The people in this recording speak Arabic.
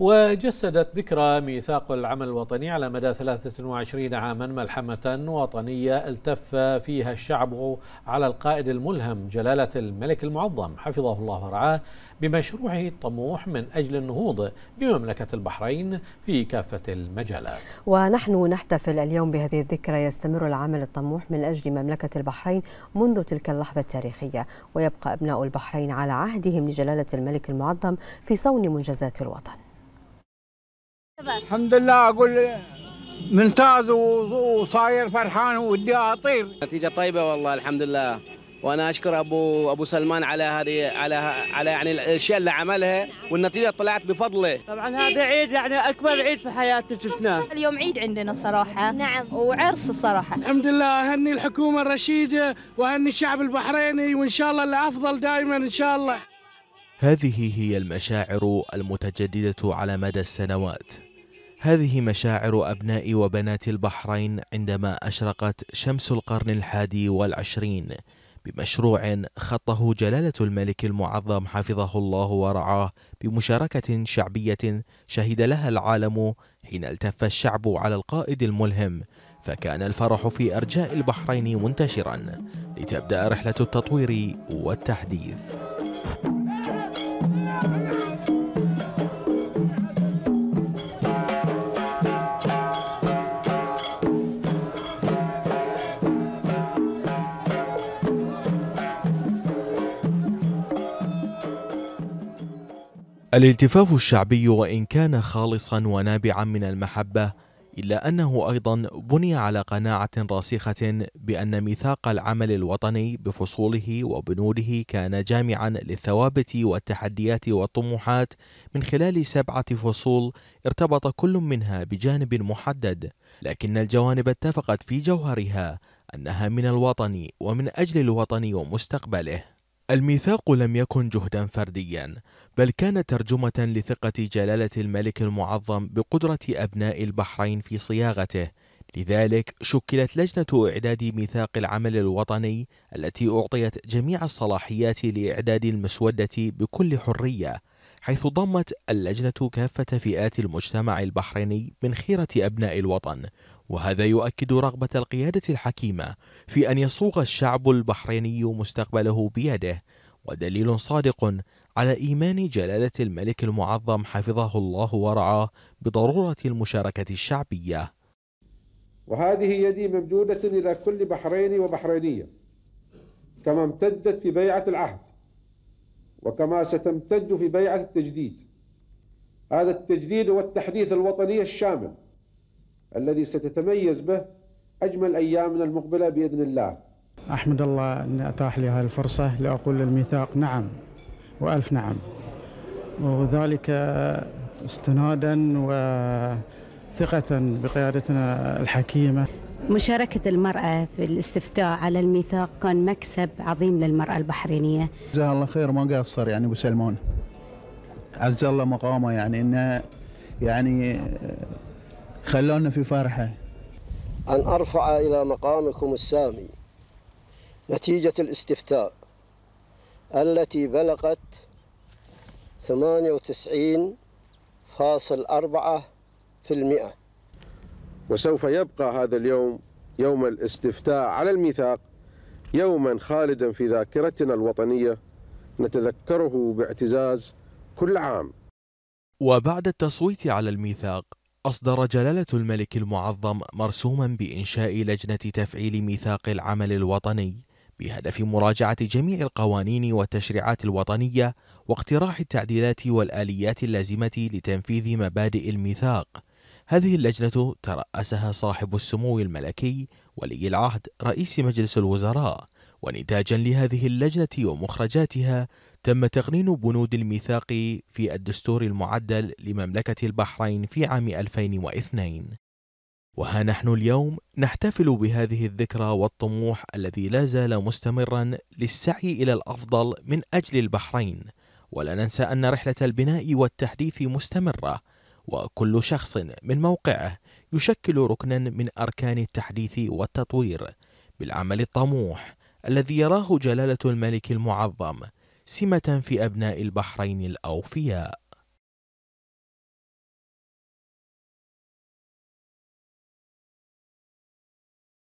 وجسدت ذكرى ميثاق العمل الوطني على مدى 23 عاما ملحمة وطنية التف فيها الشعب على القائد الملهم جلالة الملك المعظم حفظه الله ورعاه بمشروعه الطموح من أجل النهوض بمملكة البحرين في كافة المجالات ونحن نحتفل اليوم بهذه الذكرى يستمر العمل الطموح من أجل مملكة البحرين منذ تلك اللحظة التاريخية ويبقى أبناء البحرين على عهدهم لجلالة الملك المعظم في صون منجزات الوطن الحمد لله اقول ممتاز وصاير فرحان ودي اطير نتيجه طيبه والله الحمد لله وانا اشكر ابو ابو سلمان على هذه على على يعني الاشياء اللي عملها والنتيجه طلعت بفضله طبعا هذا عيد يعني اكبر عيد في حياتي شفناه اليوم عيد عندنا صراحه نعم وعرس الصراحه الحمد لله اهني الحكومه الرشيده واهني الشعب البحريني وان شاء الله الافضل دائما ان شاء الله هذه هي المشاعر المتجدده على مدى السنوات هذه مشاعر أبناء وبنات البحرين عندما أشرقت شمس القرن الحادي والعشرين بمشروع خطه جلالة الملك المعظم حفظه الله ورعاه بمشاركة شعبية شهد لها العالم حين التف الشعب على القائد الملهم فكان الفرح في أرجاء البحرين منتشرا لتبدأ رحلة التطوير والتحديث الالتفاف الشعبي وإن كان خالصا ونابعا من المحبة إلا أنه أيضا بني على قناعة راسخة بأن ميثاق العمل الوطني بفصوله وبنوده كان جامعا للثوابت والتحديات والطموحات من خلال سبعة فصول ارتبط كل منها بجانب محدد لكن الجوانب اتفقت في جوهرها أنها من الوطن ومن أجل الوطن ومستقبله الميثاق لم يكن جهدا فرديا بل كان ترجمة لثقة جلالة الملك المعظم بقدرة أبناء البحرين في صياغته لذلك شكلت لجنة إعداد ميثاق العمل الوطني التي أعطيت جميع الصلاحيات لإعداد المسودة بكل حرية حيث ضمت اللجنة كافة فئات المجتمع البحريني من خيرة أبناء الوطن وهذا يؤكد رغبة القيادة الحكيمة في أن يصوغ الشعب البحريني مستقبله بيده ودليل صادق على إيمان جلالة الملك المعظم حفظه الله ورعاه بضرورة المشاركة الشعبية وهذه يدي ممدودة إلى كل بحريني وبحرينية كما امتدت في بيعة العهد وكما ستمتد في بيعة التجديد هذا التجديد والتحديث الوطني الشامل الذي ستتميز به أجمل أيامنا المقبلة بإذن الله أحمد الله أن أتاح لي هذه الفرصة لأقول للميثاق نعم وألف نعم وذلك استنادا وثقة بقيادتنا الحكيمة مشاركة المرأة في الاستفتاء على الميثاق كان مكسب عظيم للمرأة البحرينية جزاها الله خير ما قصر يعني أبو سلمان عز الله مقامه يعني إنه يعني خلونا في فرحة أن أرفع إلى مقامكم السامي نتيجة الاستفتاء التي بلغت 98.4% وسوف يبقى هذا اليوم يوم الاستفتاء على الميثاق يوما خالدا في ذاكرتنا الوطنية نتذكره باعتزاز كل عام وبعد التصويت على الميثاق أصدر جلالة الملك المعظم مرسوما بإنشاء لجنة تفعيل ميثاق العمل الوطني بهدف مراجعة جميع القوانين والتشريعات الوطنية واقتراح التعديلات والآليات اللازمة لتنفيذ مبادئ الميثاق. هذه اللجنة ترأسها صاحب السمو الملكي ولي العهد رئيس مجلس الوزراء، ونتاجا لهذه اللجنة ومخرجاتها تم تقنين بنود الميثاق في الدستور المعدل لمملكة البحرين في عام 2002 وها نحن اليوم نحتفل بهذه الذكرى والطموح الذي لا زال مستمرا للسعي إلى الأفضل من أجل البحرين ولا ننسى أن رحلة البناء والتحديث مستمرة وكل شخص من موقعه يشكل ركنا من أركان التحديث والتطوير بالعمل الطموح الذي يراه جلالة الملك المعظم سمة في أبناء البحرين الأوفياء